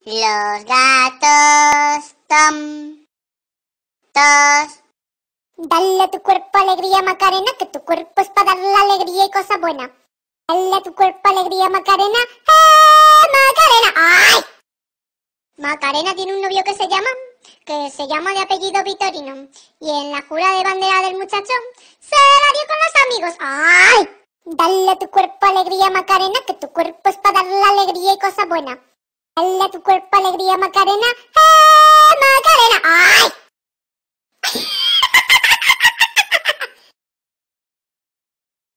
Los gatos, Tom. Dale a tu cuerpo alegría, Macarena, que tu cuerpo es para darle alegría y cosa buena. Dale a tu cuerpo alegría, Macarena. ¡Eh, Macarena! ¡Ay! Macarena tiene un novio que se llama, que se llama de apellido Vitorino. Y en la jura de bandera del muchacho, se la dio con los amigos. ¡Ay! Dale a tu cuerpo alegría, Macarena, que tu cuerpo es para la alegría y cosa buena. Dale tu cuerpo alegría, Macarena. ¡Eh, Macarena!